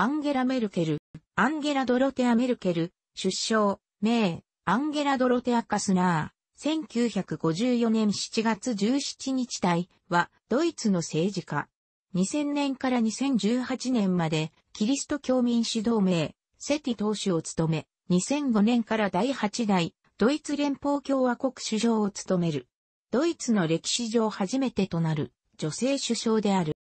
アンゲラ・メルケル、アンゲラ・ドロテア・メルケル、出生、名、アンゲラ・ドロテア・カスナー、1954年7月17日体は、ドイツの政治家。2000年から2018年まで、キリスト教民主同盟、セティ党首を務め、2005年から第8代、ドイツ連邦共和国首相を務める。ドイツの歴史上初めてとなる、女性首相である。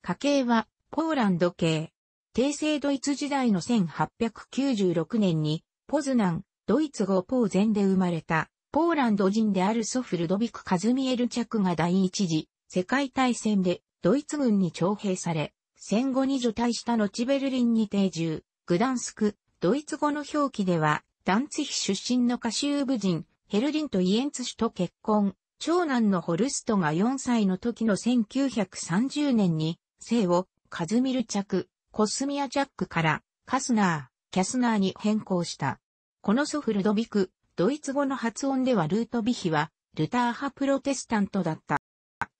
家系は、ポーランド系。帝政ドイツ時代の1896年に、ポズナン、ドイツ語ポーゼンで生まれた、ポーランド人であるソフルドビク・カズミエル・チャクが第一次世界大戦でドイツ軍に徴兵され、戦後に除隊した後ベルリンに定住、グダンスク、ドイツ語の表記では、ダンツヒ出身のカシューブ人、ヘルリンとイエンツ氏と結婚、長男のホルストが4歳の時の1930年に、生を、カズミル・チャク、コスミアチャックからカスナー、キャスナーに変更した。このソフルドビク、ドイツ語の発音ではルートビヒは、ルター派プロテスタントだった。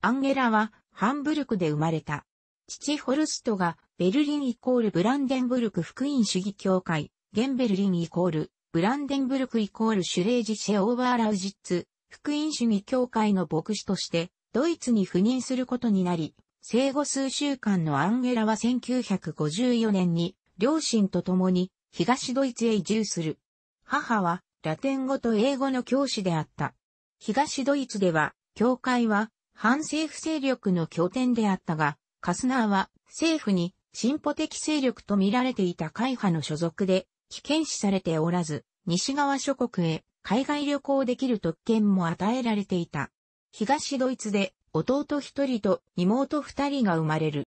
アンゲラは、ハンブルクで生まれた。父ホルストが、ベルリンイコールブランデンブルク福音主義協会、ゲンベルリンイコール、ブランデンブルクイコールシュレージシェオーバーラウジッツ、福音主義協会の牧師として、ドイツに赴任することになり、生後数週間のアンゲラは1954年に、両親と共に東ドイツへ移住する。母はラテン語と英語の教師であった。東ドイツでは、教会は反政府勢力の拠点であったが、カスナーは政府に進歩的勢力と見られていた会派の所属で、危険視されておらず、西側諸国へ海外旅行できる特権も与えられていた。東ドイツで弟一人と妹二人が生まれる。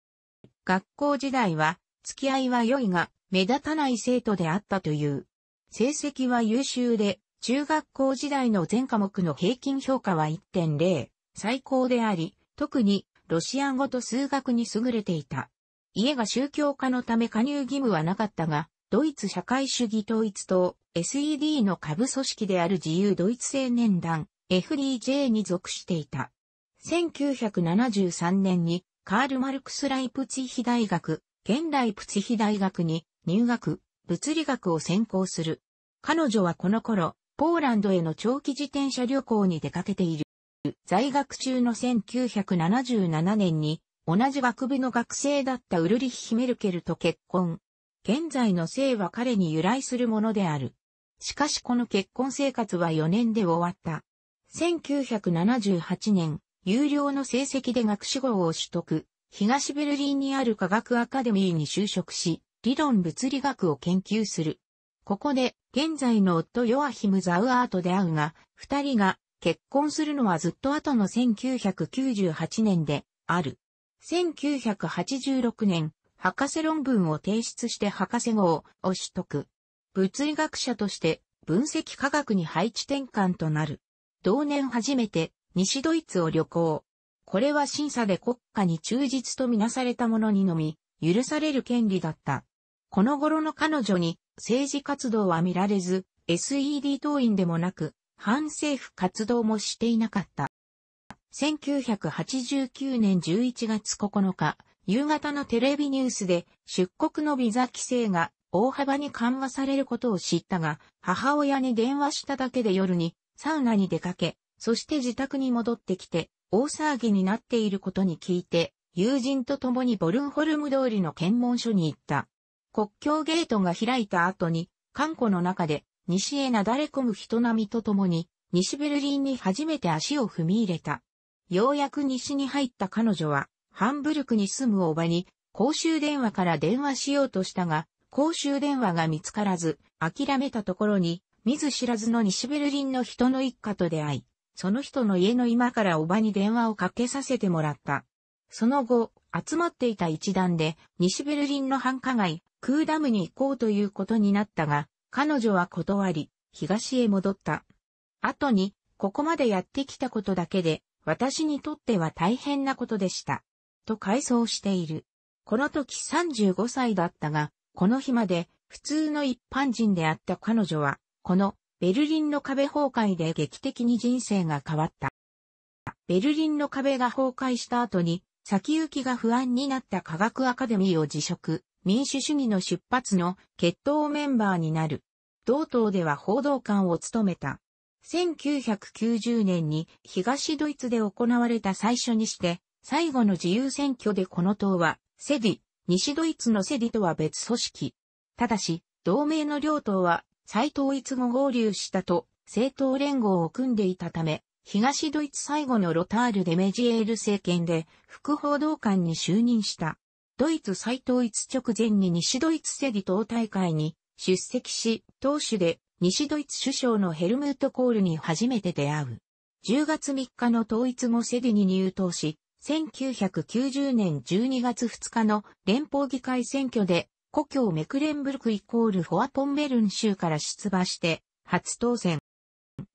学校時代は、付き合いは良いが、目立たない生徒であったという。成績は優秀で、中学校時代の全科目の平均評価は1.0、最高であり、特にロシア語と数学に優れていた。家が宗教家のため加入義務はなかったが、ドイツ社会主義統一党 SED の下部組織である自由ドイツ青年団 FDJ に属していた。1973年にカール・マルクス・ライプツィヒ大学、現代プツィヒ大学に入学、物理学を専攻する。彼女はこの頃、ポーランドへの長期自転車旅行に出かけている。在学中の1977年に、同じ学部の学生だったウルリッヒ・メルケルと結婚。現在の姓は彼に由来するものである。しかしこの結婚生活は4年で終わった。1978年、有料の成績で学士号を取得、東ベルリンにある科学アカデミーに就職し、理論物理学を研究する。ここで、現在の夫ヨアヒム・ザウアーと出会うが、二人が結婚するのはずっと後の1998年である。1986年、博士論文を提出して博士号を取得。物理学者として分析科学に配置転換となる。同年初めて西ドイツを旅行。これは審査で国家に忠実とみなされた者にのみ、許される権利だった。この頃の彼女に政治活動は見られず、SED 党員でもなく、反政府活動もしていなかった。1989年11月9日、夕方のテレビニュースで出国のビザ規制が大幅に緩和されることを知ったが、母親に電話しただけで夜にサウナに出かけ、そして自宅に戻ってきて、大騒ぎになっていることに聞いて、友人と共にボルンホルム通りの検問所に行った。国境ゲートが開いた後に、観光の中で西へなだれ込む人並みと共に、西ベルリンに初めて足を踏み入れた。ようやく西に入った彼女は、ハンブルクに住むおばに、公衆電話から電話しようとしたが、公衆電話が見つからず、諦めたところに、見ず知らずの西ベルリンの人の一家と出会い、その人の家の今からおばに電話をかけさせてもらった。その後、集まっていた一団で、西ベルリンの繁華街、クーダムに行こうということになったが、彼女は断り、東へ戻った。後に、ここまでやってきたことだけで、私にとっては大変なことでした。と回想している。この時35歳だったが、この日まで普通の一般人であった彼女は、このベルリンの壁崩壊で劇的に人生が変わった。ベルリンの壁が崩壊した後に、先行きが不安になった科学アカデミーを辞職、民主主義の出発の決闘メンバーになる。同党では報道官を務めた。1990年に東ドイツで行われた最初にして、最後の自由選挙でこの党は、セディ、西ドイツのセディとは別組織。ただし、同盟の両党は再統一後合流したと、政党連合を組んでいたため、東ドイツ最後のロタールデメジエール政権で副報道官に就任した。ドイツ再統一直前に西ドイツセディ党大会に出席し、党首で西ドイツ首相のヘルムート・コールに初めて出会う。10月3日の統一後セディに入党し、1990年12月2日の連邦議会選挙で故郷メクレンブルクイコールフォアポンベルン州から出馬して、初当選。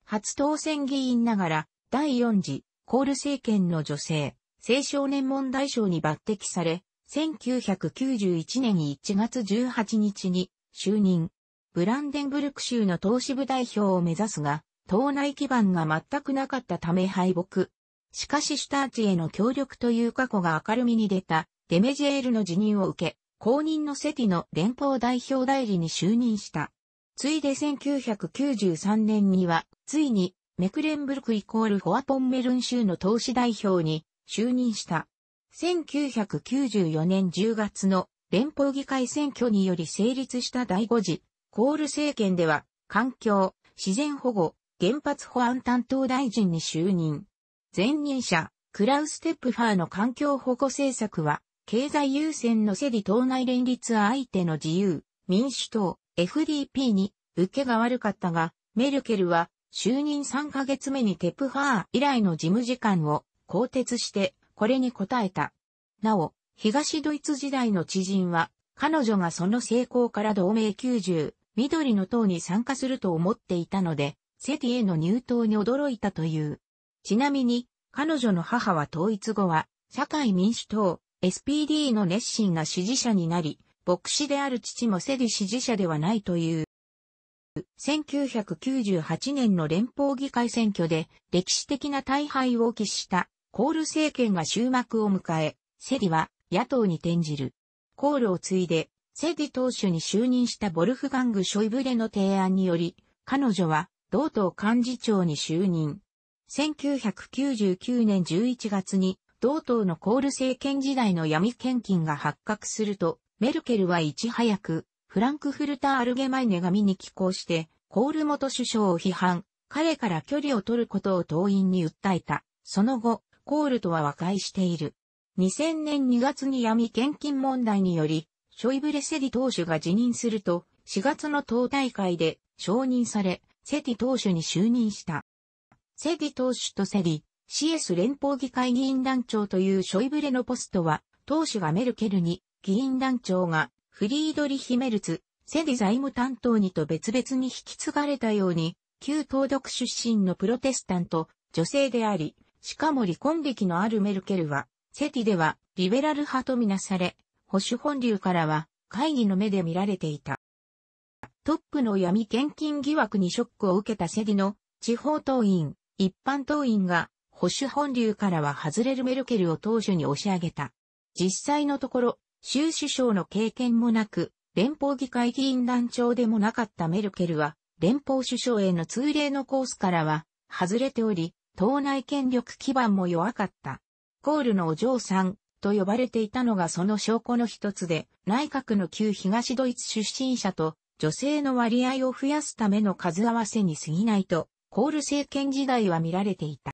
初当選議員ながら、第4次、コール政権の女性、青少年問題省に抜擢され、1991年1月18日に就任。ブランデンブルク州の投支部代表を目指すが、党内基盤が全くなかったため敗北。しかしシュターチへの協力という過去が明るみに出たデメジェールの辞任を受け、公認のセティの連邦代表代理に就任した。ついで1993年には、ついに、メクレンブルクイコールホアポンメルン州の投資代表に就任した。1994年10月の連邦議会選挙により成立した第5次、コール政権では、環境、自然保護、原発保安担当大臣に就任。前任者、クラウス・テップファーの環境保護政策は、経済優先のセディ党内連立相手の自由、民主党、FDP に受けが悪かったが、メルケルは就任3ヶ月目にテプハー以来の事務次官を更迭して、これに応えた。なお、東ドイツ時代の知人は、彼女がその成功から同盟90、緑の党に参加すると思っていたので、セディへの入党に驚いたという。ちなみに、彼女の母は統一後は、社会民主党、SPD の熱心な支持者になり、牧師である父もセディ支持者ではないという。1998年の連邦議会選挙で歴史的な大敗を喫したコール政権が終幕を迎え、セディは野党に転じる。コールを継いで、セディ党首に就任したボルフガング・ショイブレの提案により、彼女は同党幹事長に就任。1999年11月に同党のコール政権時代の闇献金が発覚すると、メルケルはいち早く、フランクフルター・アルゲマイネ紙に寄稿して、コール元首相を批判、彼から距離を取ることを党員に訴えた。その後、コールとは和解している。2000年2月に闇献金問題により、ショイブレ・セディ党首が辞任すると、4月の党大会で承認され、セディ党首に就任した。セディ党首とセディ、CS 連邦議会議員団長というショイブレのポストは、党首がメルケルに、議員団長がフリードリヒ・メルツ、セディ財務担当にと別々に引き継がれたように、旧東独出身のプロテスタント、女性であり、しかも離婚歴のあるメルケルは、セティではリベラル派とみなされ、保守本流からは会議の目で見られていた。トップの闇献金疑惑にショックを受けたセディの地方党員、一般党員が保守本流からは外れるメルケルを当初に押し上げた。実際のところ、州首相の経験もなく、連邦議会議員団長でもなかったメルケルは、連邦首相への通例のコースからは、外れており、党内権力基盤も弱かった。コールのお嬢さんと呼ばれていたのがその証拠の一つで、内閣の旧東ドイツ出身者と女性の割合を増やすための数合わせに過ぎないと、コール政権時代は見られていた。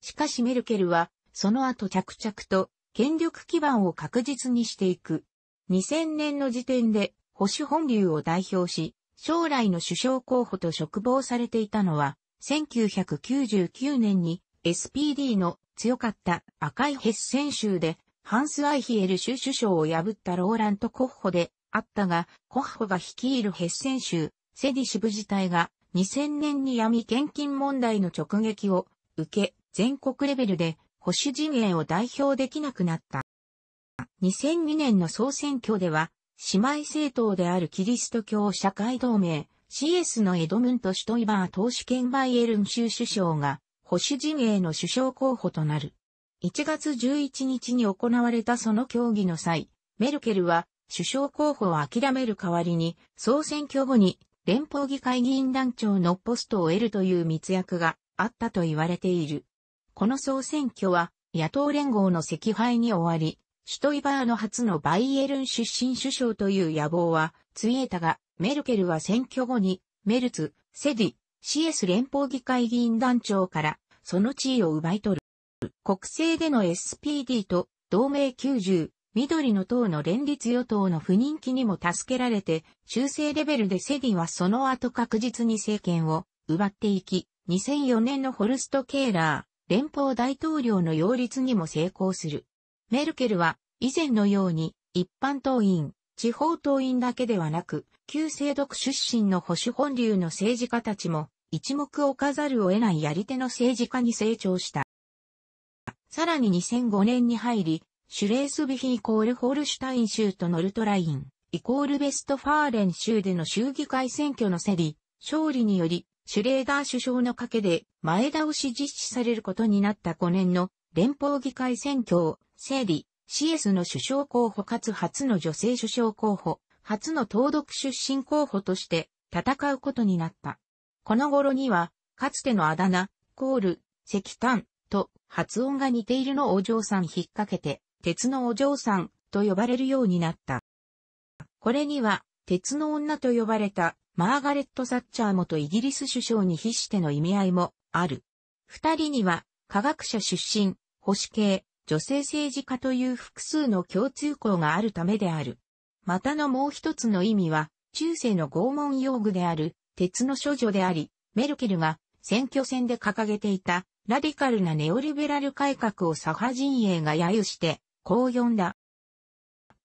しかしメルケルは、その後着々と権力基盤を確実にしていく。2000年の時点で保守本流を代表し、将来の首相候補と嘱望されていたのは、1999年に SPD の強かった赤いヘッセン州でハンス・アイヒエル州首相を破ったローラント・コッホであったが、コッホが率いるヘッセン州セディ支部自体が2000年に闇献金問題の直撃を受け、全国レベルで保守陣営を代表できなくなった。2002年の総選挙では、姉妹政党であるキリスト教社会同盟 CS のエドムント・シュトイバー党首兼バイエルン州首相が保守陣営の首相候補となる。1月11日に行われたその協議の際、メルケルは首相候補を諦める代わりに総選挙後に連邦議会議員団長のポストを得るという密約があったと言われている。この総選挙は野党連合の惜敗に終わり、シュトイバーの初のバイエルン出身首相という野望は、ついえたが、メルケルは選挙後に、メルツ、セディ、CS 連邦議会議員団長から、その地位を奪い取る。国政での SPD と同盟90、緑の党の連立与党の不人気にも助けられて、中世レベルでセディはその後確実に政権を奪っていき、2004年のホルスト・ケーラー、連邦大統領の擁立にも成功する。メルケルは以前のように一般党員、地方党員だけではなく、旧制独出身の保守本流の政治家たちも一目置かざるを得ないやり手の政治家に成長した。さらに2005年に入り、シュレースビヒイコールホルシュタイン州とノルトライン、イコールベストファーレン州での衆議会選挙の競り、勝利により、シュレーダー首相の賭けで前倒し実施されることになった5年の連邦議会選挙を整理、CS の首相候補かつ初の女性首相候補、初の東独出身候補として戦うことになった。この頃には、かつてのあだ名、コール、石炭と発音が似ているのお嬢さん引っ掛けて、鉄のお嬢さんと呼ばれるようになった。これには、鉄の女と呼ばれたマーガレット・サッチャー元イギリス首相に比しての意味合いもある。二人には科学者出身、保守系、女性政治家という複数の共通項があるためである。またのもう一つの意味は、中世の拷問用具である、鉄の処女であり、メルケルが選挙戦で掲げていた、ラディカルなネオリベラル改革を左派陣営が揶揄して、こう呼んだ。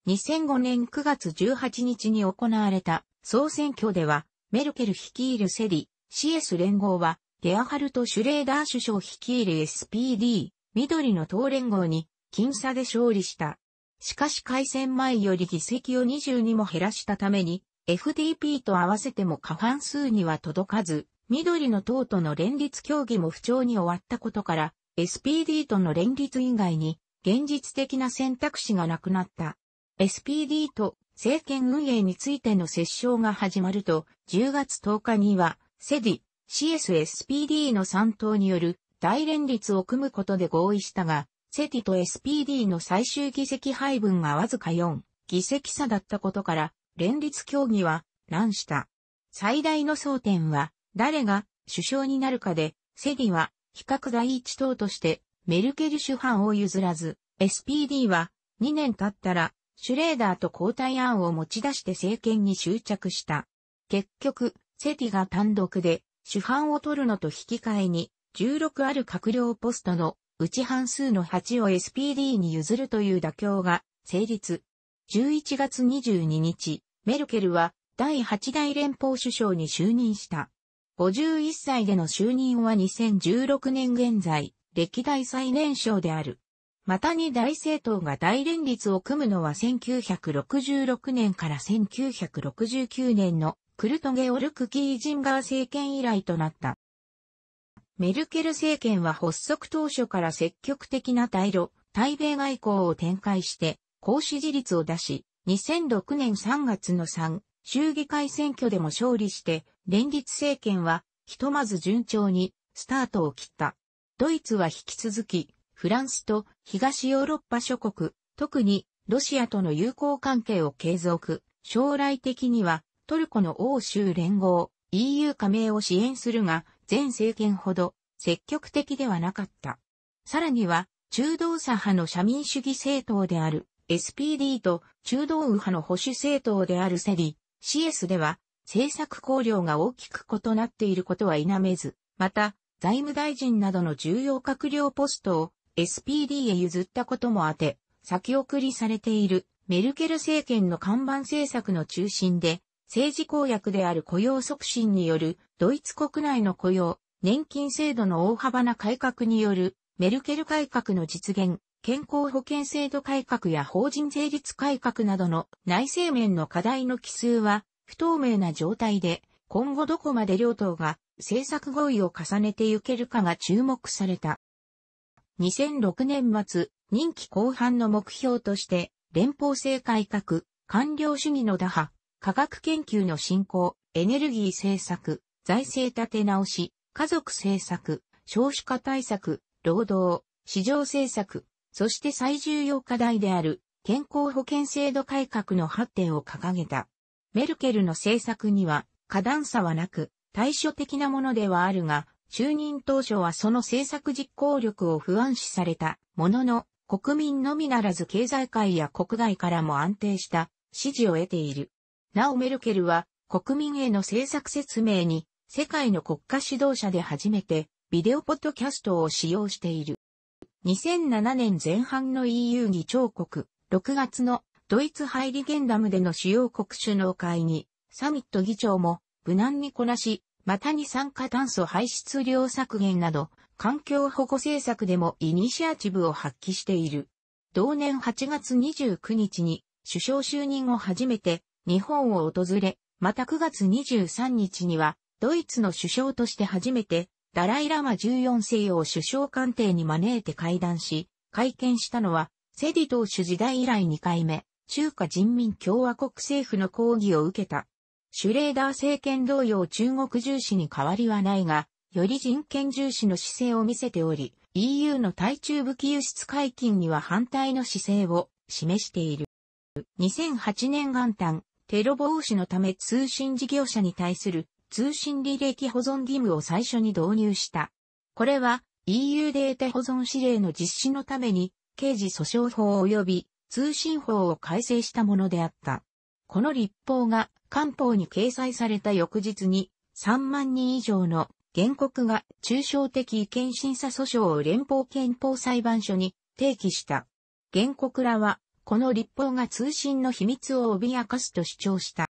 2005年9月18日に行われた総選挙では、メルケル率いるセリ、CS 連合は、ゲアハルト・シュレーダー首相率いる SPD、緑の党連合に、僅差で勝利した。しかし開戦前より議席を22も減らしたために、FDP と合わせても過半数には届かず、緑の党との連立協議も不調に終わったことから、SPD との連立以外に、現実的な選択肢がなくなった。SPD と政権運営についての折衝が始まると、10月10日には、セディ、CSSPD の3党による大連立を組むことで合意したが、セディと SPD の最終議席配分がわずか4議席差だったことから、連立協議は乱した。最大の争点は、誰が首相になるかで、セディは比較第一党としてメルケル主犯を譲らず、SPD は2年経ったらシュレーダーと交代案を持ち出して政権に執着した。結局、セティが単独で主犯を取るのと引き換えに、16ある閣僚ポストのうち半数の8を SPD に譲るという妥協が成立。11月22日、メルケルは第8代連邦首相に就任した。51歳での就任は2016年現在、歴代最年少である。またに大政党が大連立を組むのは1966年から1969年のクルトゲオルク・キージンガー政権以来となった。メルケル政権は発足当初から積極的な対ロ、対米外交を展開して、公支持率を出し、2006年3月の3、衆議会選挙でも勝利して、連立政権は、ひとまず順調に、スタートを切った。ドイツは引き続き、フランスと東ヨーロッパ諸国、特にロシアとの友好関係を継続、将来的にはトルコの欧州連合 EU 加盟を支援するが、前政権ほど積極的ではなかった。さらには、中道左派の社民主義政党である SPD と中道右派の保守政党であるセリ、CS では政策考慮が大きく異なっていることは否めず、また財務大臣などの重要閣僚ポストを SPD へ譲ったこともあて、先送りされているメルケル政権の看板政策の中心で、政治公約である雇用促進によるドイツ国内の雇用、年金制度の大幅な改革によるメルケル改革の実現、健康保険制度改革や法人税率改革などの内政面の課題の奇数は不透明な状態で、今後どこまで両党が政策合意を重ねていけるかが注目された。2006年末、任期後半の目標として、連邦制改革、官僚主義の打破、科学研究の振興、エネルギー政策、財政立て直し、家族政策、少子化対策、労働、市場政策、そして最重要課題である健康保険制度改革の発展を掲げた。メルケルの政策には過断差はなく対処的なものではあるが、就任当初はその政策実行力を不安視されたものの、国民のみならず経済界や国外からも安定した支持を得ている。なおメルケルは国民への政策説明に世界の国家指導者で初めてビデオポッドキャストを使用している。2007年前半の EU 議長国、6月のドイツハイリゲンダムでの主要国首脳会議、サミット議長も無難にこなし、また二酸化炭素排出量削減など、環境保護政策でもイニシアチブを発揮している。同年8月29日に首相就任を初めて日本を訪れ、また9月23日にはドイツの首相として初めてダライラマ14世を首相官邸に招いて会談し、会見したのはセディ党首時代以来2回目、中華人民共和国政府の抗議を受けたシュレーダー政権同様中国重視に変わりはないが、より人権重視の姿勢を見せており、EU の対中武器輸出解禁には反対の姿勢を示している。2008年元旦、テロ防止のため通信事業者に対する通信履歴保存義務を最初に導入した。これは EU データ保存指令の実施のために刑事訴訟法及び通信法を改正したものであった。この立法が官報に掲載された翌日に3万人以上の原告が抽象的意見審査訴訟を連邦憲法裁判所に提起した。原告らは、この立法が通信の秘密を脅かすと主張した。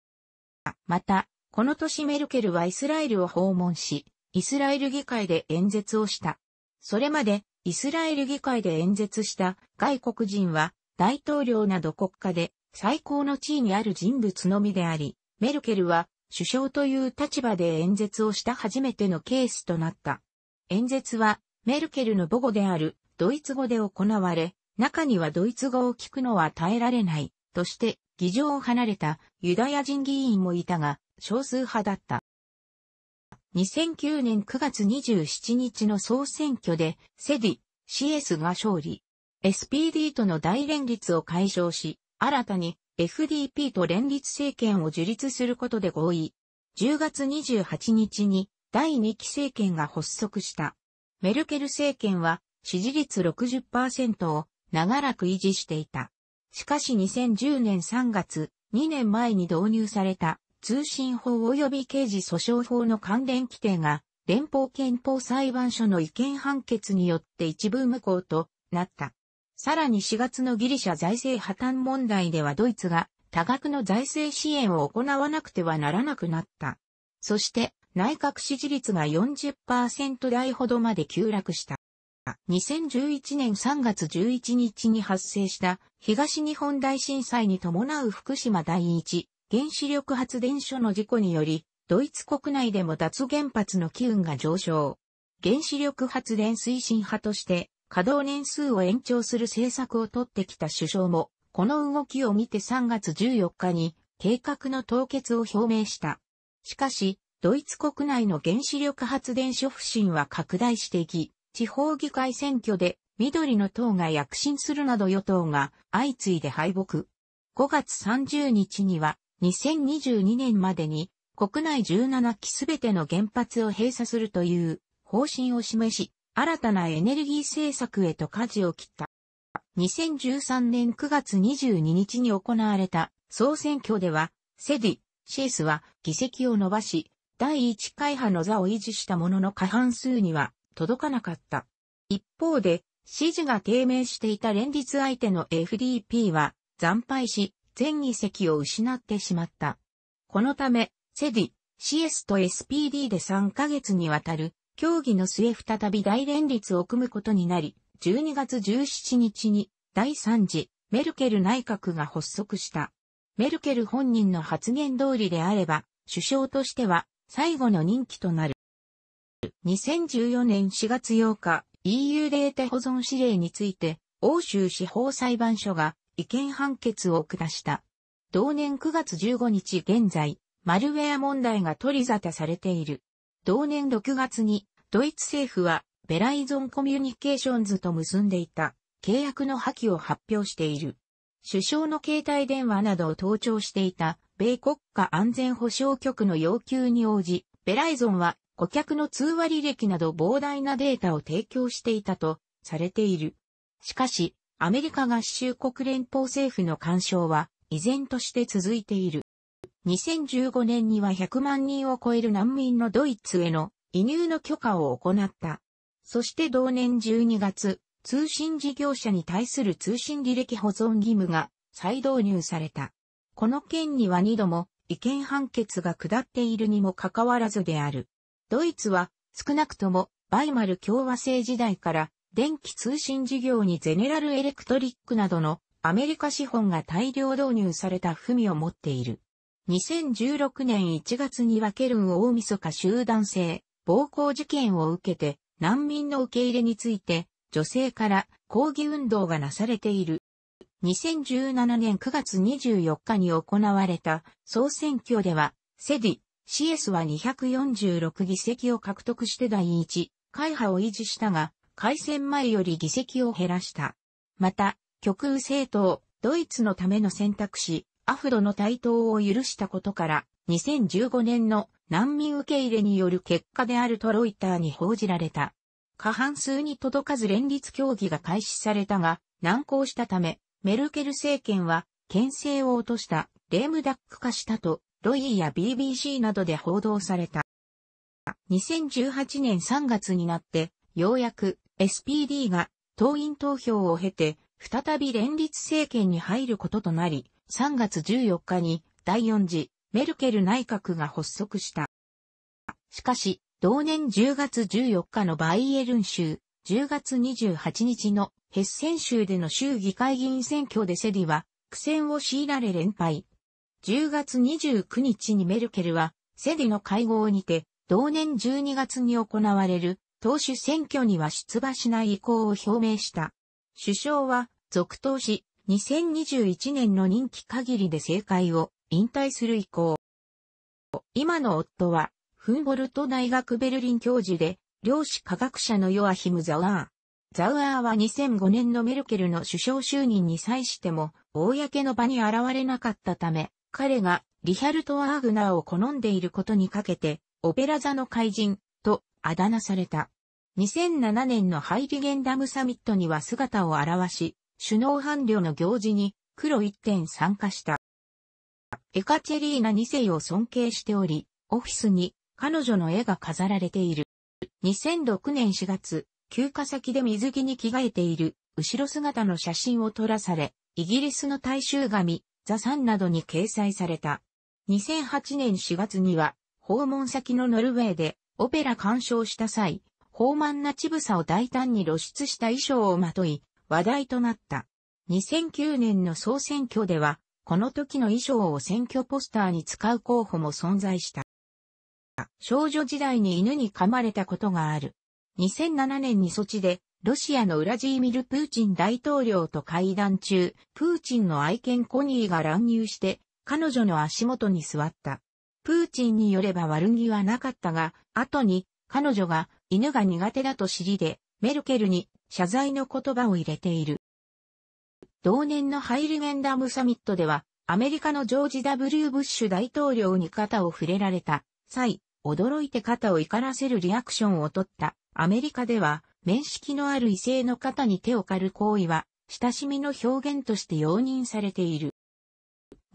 また、この年メルケルはイスラエルを訪問し、イスラエル議会で演説をした。それまで、イスラエル議会で演説した外国人は、大統領など国家で最高の地位にある人物のみであり、メルケルは首相という立場で演説をした初めてのケースとなった。演説はメルケルの母語であるドイツ語で行われ、中にはドイツ語を聞くのは耐えられない、として議場を離れたユダヤ人議員もいたが、少数派だった。2009年9月27日の総選挙で、セディ、CS が勝利。SPD との大連立を解消し、新たに FDP と連立政権を樹立することで合意。10月28日に第2期政権が発足した。メルケル政権は支持率60%を長らく維持していた。しかし2010年3月、2年前に導入された通信法及び刑事訴訟法の関連規定が連邦憲法裁判所の違憲判決によって一部無効となった。さらに4月のギリシャ財政破綻問題ではドイツが多額の財政支援を行わなくてはならなくなった。そして内閣支持率が40%台ほどまで急落した。2011年3月11日に発生した東日本大震災に伴う福島第一原子力発電所の事故により、ドイツ国内でも脱原発の機運が上昇。原子力発電推進派として稼働年数を延長する政策を取ってきた首相も、この動きを見て3月14日に計画の凍結を表明した。しかし、ドイツ国内の原子力発電所不振は拡大していき、地方議会選挙で緑の党が躍進するなど与党が相次いで敗北。5月30日には2022年までに国内17基すべての原発を閉鎖するという方針を示し、新たなエネルギー政策へと舵を切った。2013年9月22日に行われた総選挙では、セディ、シェスは議席を伸ばし、第1回派の座を維持したものの過半数には届かなかった。一方で、支持が低迷していた連立相手の FDP は惨敗し、全議席を失ってしまった。このため、セディ、CS と SPD で3ヶ月にわたる協議の末再び大連立を組むことになり、12月17日に第3次メルケル内閣が発足した。メルケル本人の発言通りであれば、首相としては最後の任期となる。2014年4月8日、EU データ保存指令について、欧州司法裁判所が違憲判決を下した。同年9月15日現在、マルウェア問題が取り沙汰されている。同年6月にドイツ政府はベライゾンコミュニケーションズと結んでいた契約の破棄を発表している。首相の携帯電話などを盗聴していた米国家安全保障局の要求に応じ、ベライゾンは顧客の通話履歴など膨大なデータを提供していたとされている。しかし、アメリカ合衆国連邦政府の干渉は依然として続いている。2015年には100万人を超える難民のドイツへの移入の許可を行った。そして同年12月、通信事業者に対する通信履歴保存義務が再導入された。この件には2度も違憲判決が下っているにもかかわらずである。ドイツは少なくともバイマル共和制時代から電気通信事業にゼネラルエレクトリックなどのアメリカ資本が大量導入された不を持っている。2016年1月にはケルン大晦日集団制暴行事件を受けて難民の受け入れについて女性から抗議運動がなされている。2017年9月24日に行われた総選挙では、セディ、CS は246議席を獲得して第一、会派を維持したが、改選前より議席を減らした。また、極右政党、ドイツのための選択肢、アフロの台頭を許したことから、2015年の難民受け入れによる結果であるとロイターに報じられた。過半数に届かず連立協議が開始されたが、難航したため、メルケル政権は、牽制を落とした、レームダック化したと、ロイや BBC などで報道された。2018年3月になって、ようやく SPD が党員投票を経て、再び連立政権に入ることとなり、3月14日に第4次メルケル内閣が発足した。しかし、同年10月14日のバイエルン州、10月28日のヘッセン州での州議会議員選挙でセディは苦戦を強いられ連敗。10月29日にメルケルはセディの会合にて同年12月に行われる党首選挙には出馬しない意向を表明した。首相は続投し2021年の任期限りで政界を引退する意向。今の夫は、フンボルト大学ベルリン教授で、量子科学者のヨアヒム・ザワー。ザワーは2005年のメルケルの首相就任に際しても、公の場に現れなかったため、彼がリヒャルト・アーグナーを好んでいることにかけて、オペラ座の怪人とあだ名された。2007年のハイリゲンダムサミットには姿を現し、首脳伴侶の行事に黒一点参加した。エカチェリーナ2世を尊敬しており、オフィスに彼女の絵が飾られている。2006年4月、休暇先で水着に着替えている後ろ姿の写真を撮らされ、イギリスの大衆紙、ザ・サンなどに掲載された。2008年4月には、訪問先のノルウェーでオペラ鑑賞した際、豊満な乳房を大胆に露出した衣装をまとい、話題となった。2009年の総選挙では、この時の衣装を選挙ポスターに使う候補も存在した。少女時代に犬に噛まれたことがある。2007年に措置で、ロシアのウラジーミル・プーチン大統領と会談中、プーチンの愛犬コニーが乱入して、彼女の足元に座った。プーチンによれば悪気はなかったが、後に彼女が犬が苦手だと知りで、メルケルに謝罪の言葉を入れている。同年のハイルゲンダムサミットでは、アメリカのジョージ・ W・ ブッシュ大統領に肩を触れられた際、驚いて肩を怒らせるリアクションを取ったアメリカでは、面識のある異性の肩に手を借る行為は、親しみの表現として容認されている。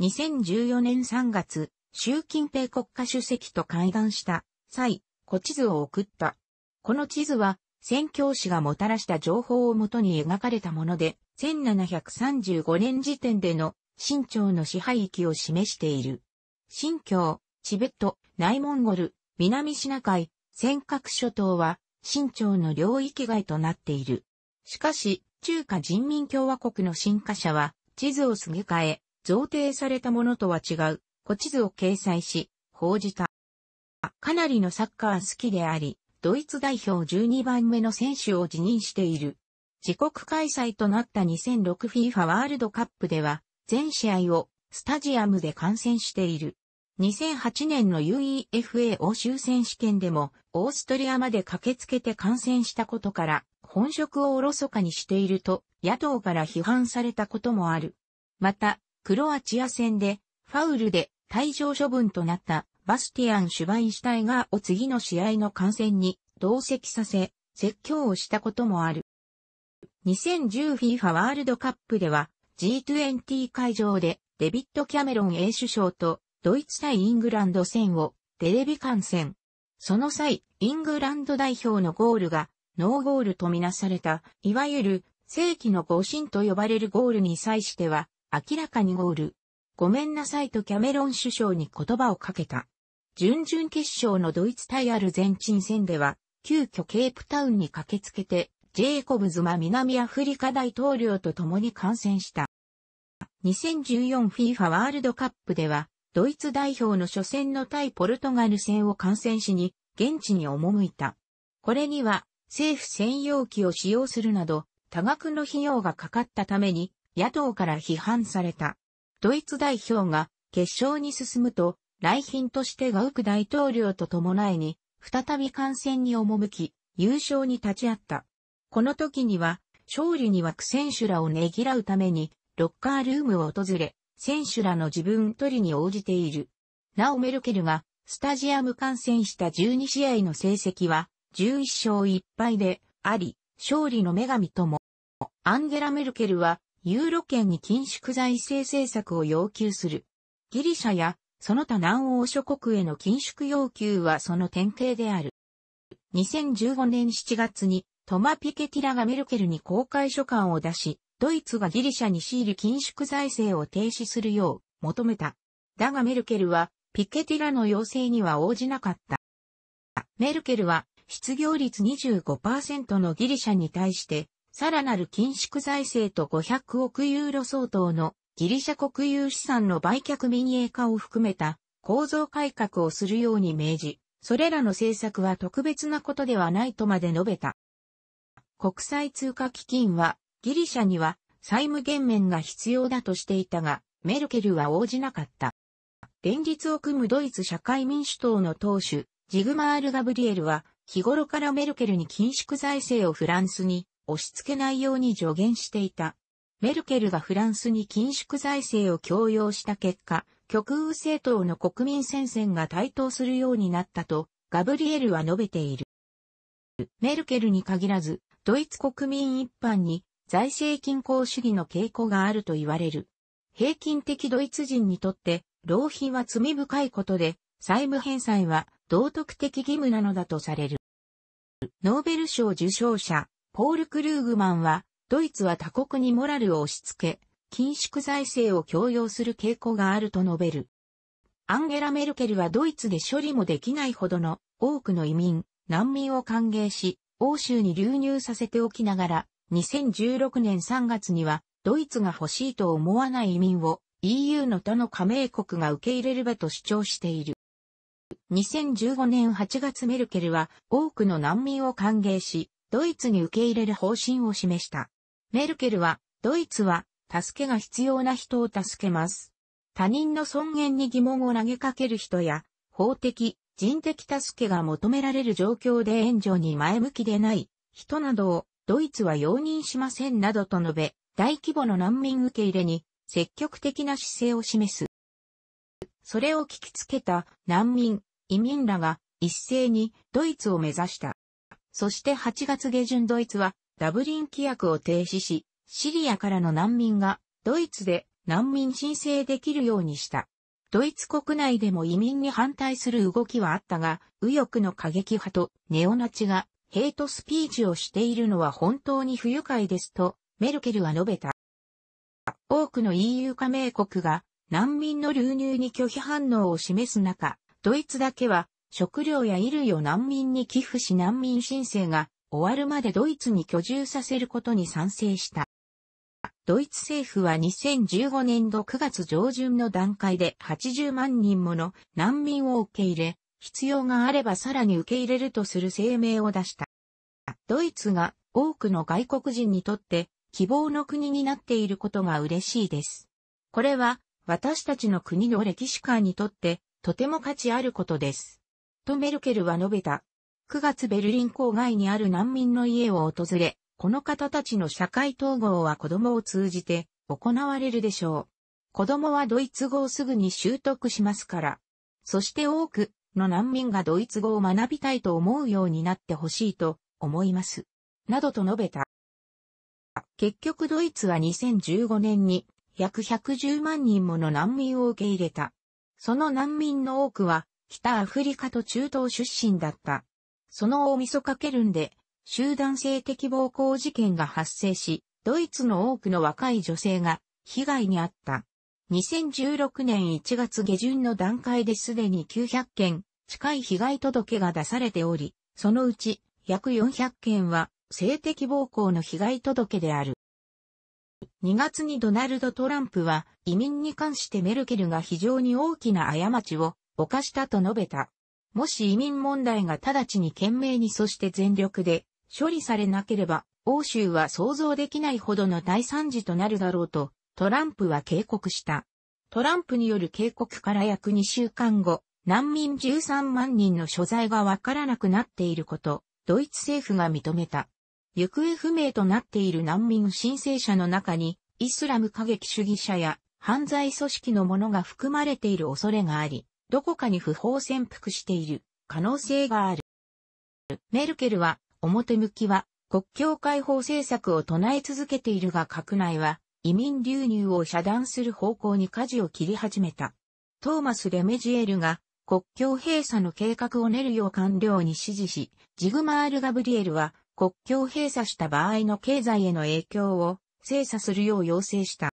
2014年3月、習近平国家主席と会談した際、古地図を送った。この地図は、宣教師がもたらした情報をもとに描かれたもので、1735年時点での新朝の支配域を示している。新疆、チベット、内モンゴル、南シナ海、尖閣諸島は新朝の領域外となっている。しかし、中華人民共和国の新華社は地図をすげ替え、贈呈されたものとは違う、古地図を掲載し、報じた。かなりのサッカー好きであり、ドイツ代表12番目の選手を辞任している。自国開催となった 2006FIFA ワールドカップでは、全試合をスタジアムで観戦している。2008年の UEFA 欧州選手権でも、オーストリアまで駆けつけて観戦したことから、本職をおろそかにしていると、野党から批判されたこともある。また、クロアチア戦で、ファウルで退場処分となったバスティアン・シュバインシュタイガーを次の試合の観戦に同席させ、説教をしたこともある。2010FIFA ワールドカップでは G20 会場でデビッド・キャメロン A 首相とドイツ対イングランド戦をテレビ観戦。その際、イングランド代表のゴールがノーゴールとみなされた、いわゆる世紀の誤信と呼ばれるゴールに際しては明らかにゴール。ごめんなさいとキャメロン首相に言葉をかけた。準々決勝のドイツ対アルゼンチン戦では、急遽ケープタウンに駆けつけて、ジェイコブズは南アフリカ大統領と共に感染した。2014FIFA ワールドカップでは、ドイツ代表の初戦の対ポルトガル戦を観戦しに、現地に赴いた。これには、政府専用機を使用するなど、多額の費用がかかったために、野党から批判された。ドイツ代表が決勝に進むと、来賓としてガウク大統領と伴いに、再び観戦に赴き、優勝に立ち会った。この時には、勝利に湧く選手らをねぎらうために、ロッカールームを訪れ、選手らの自分取りに応じている。なおメルケルが、スタジアム観戦した12試合の成績は、11勝1敗で、あり、勝利の女神とも。アンゲラ・メルケルは、ユーロ圏に緊縮財政政策を要求する。ギリシャや、その他南欧諸国への緊縮要求はその典型である。2015年7月にトマ・ピケティラがメルケルに公開書簡を出し、ドイツがギリシャに強いる緊縮財政を停止するよう求めた。だがメルケルは、ピケティラの要請には応じなかった。メルケルは、失業率25%のギリシャに対して、さらなる緊縮財政と500億ユーロ相当のギリシャ国有資産の売却民営化を含めた構造改革をするように命じ、それらの政策は特別なことではないとまで述べた。国際通貨基金は、ギリシャには債務減免が必要だとしていたが、メルケルは応じなかった。連立を組むドイツ社会民主党の党首、ジグマール・ガブリエルは、日頃からメルケルに緊縮財政をフランスに押し付けないように助言していた。メルケルがフランスに緊縮財政を強要した結果、極右政党の国民戦線が台頭するようになったと、ガブリエルは述べている。メルケルに限らず、ドイツ国民一般に財政均衡主義の傾向があると言われる。平均的ドイツ人にとって浪費は罪深いことで、債務返済は道徳的義務なのだとされる。ノーベル賞受賞者、ポール・クルーグマンは、ドイツは他国にモラルを押し付け、緊縮財政を強要する傾向があると述べる。アンゲラ・メルケルはドイツで処理もできないほどの多くの移民、難民を歓迎し、欧州に流入させておきながら、2016年3月には、ドイツが欲しいと思わない移民を EU の他の加盟国が受け入れるべと主張している。2015年8月メルケルは多くの難民を歓迎し、ドイツに受け入れる方針を示した。メルケルは、ドイツは、助けが必要な人を助けます。他人の尊厳に疑問を投げかける人や、法的、人的助けが求められる状況で援助に前向きでない人などをドイツは容認しませんなどと述べ、大規模の難民受け入れに積極的な姿勢を示す。それを聞きつけた難民、移民らが一斉にドイツを目指した。そして8月下旬ドイツはダブリン規約を停止し、シリアからの難民がドイツで難民申請できるようにした。ドイツ国内でも移民に反対する動きはあったが、右翼の過激派とネオナチがヘイトスピーチをしているのは本当に不愉快ですと、メルケルは述べた。多くの EU 加盟国が難民の流入に拒否反応を示す中、ドイツだけは食料や衣類を難民に寄付し難民申請が終わるまでドイツに居住させることに賛成した。ドイツ政府は2015年度9月上旬の段階で80万人もの難民を受け入れ、必要があればさらに受け入れるとする声明を出した。ドイツが多くの外国人にとって希望の国になっていることが嬉しいです。これは私たちの国の歴史観にとってとても価値あることです。とメルケルは述べた。9月ベルリン郊外にある難民の家を訪れ、この方たちの社会統合は子供を通じて行われるでしょう。子供はドイツ語をすぐに習得しますから。そして多くの難民がドイツ語を学びたいと思うようになってほしいと思います。などと述べた。結局ドイツは2015年に約110万人もの難民を受け入れた。その難民の多くは北アフリカと中東出身だった。その大晦日ケルンで集団性的暴行事件が発生し、ドイツの多くの若い女性が被害に遭った。2016年1月下旬の段階ですでに900件近い被害届が出されており、そのうち約400件は性的暴行の被害届である。2月にドナルド・トランプは移民に関してメルケルが非常に大きな過ちを犯したと述べた。もし移民問題が直ちに懸命にそして全力で処理されなければ、欧州は想像できないほどの大惨事となるだろうと、トランプは警告した。トランプによる警告から約2週間後、難民13万人の所在がわからなくなっていること、ドイツ政府が認めた。行方不明となっている難民申請者の中に、イスラム過激主義者や犯罪組織のものが含まれている恐れがあり、どこかに不法潜伏している可能性がある。メルケルは表向きは国境解放政策を唱え続けているが閣内は移民流入を遮断する方向に舵を切り始めた。トーマス・レメジエルが国境閉鎖の計画を練るよう官僚に指示し、ジグマール・ガブリエルは国境閉鎖した場合の経済への影響を精査するよう要請した。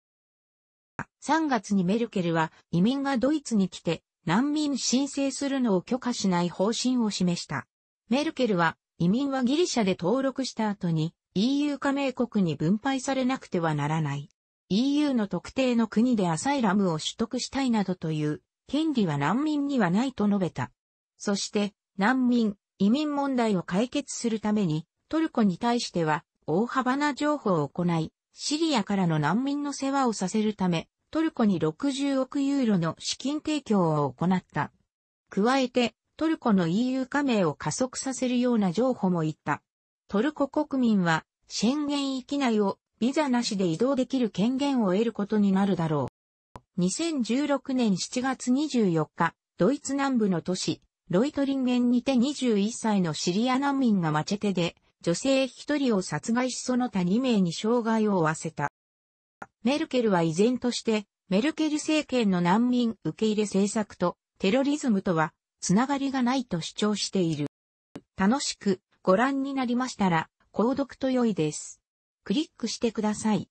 3月にメルケルは移民がドイツに来て難民申請するのを許可しない方針を示した。メルケルは移民はギリシャで登録した後に EU 加盟国に分配されなくてはならない。EU の特定の国でアサイラムを取得したいなどという権利は難民にはないと述べた。そして難民、移民問題を解決するためにトルコに対しては大幅な情報を行い、シリアからの難民の世話をさせるため、トルコに60億ユーロの資金提供を行った。加えて、トルコの EU 加盟を加速させるような情報も言った。トルコ国民は、シェンゲン域内をビザなしで移動できる権限を得ることになるだろう。2016年7月24日、ドイツ南部の都市、ロイトリンゲンにて21歳のシリア難民がマチェテで、女性1人を殺害しその他2名に障害を負わせた。メルケルは依然として、メルケル政権の難民受け入れ政策とテロリズムとはつながりがないと主張している。楽しくご覧になりましたら、購読と良いです。クリックしてください。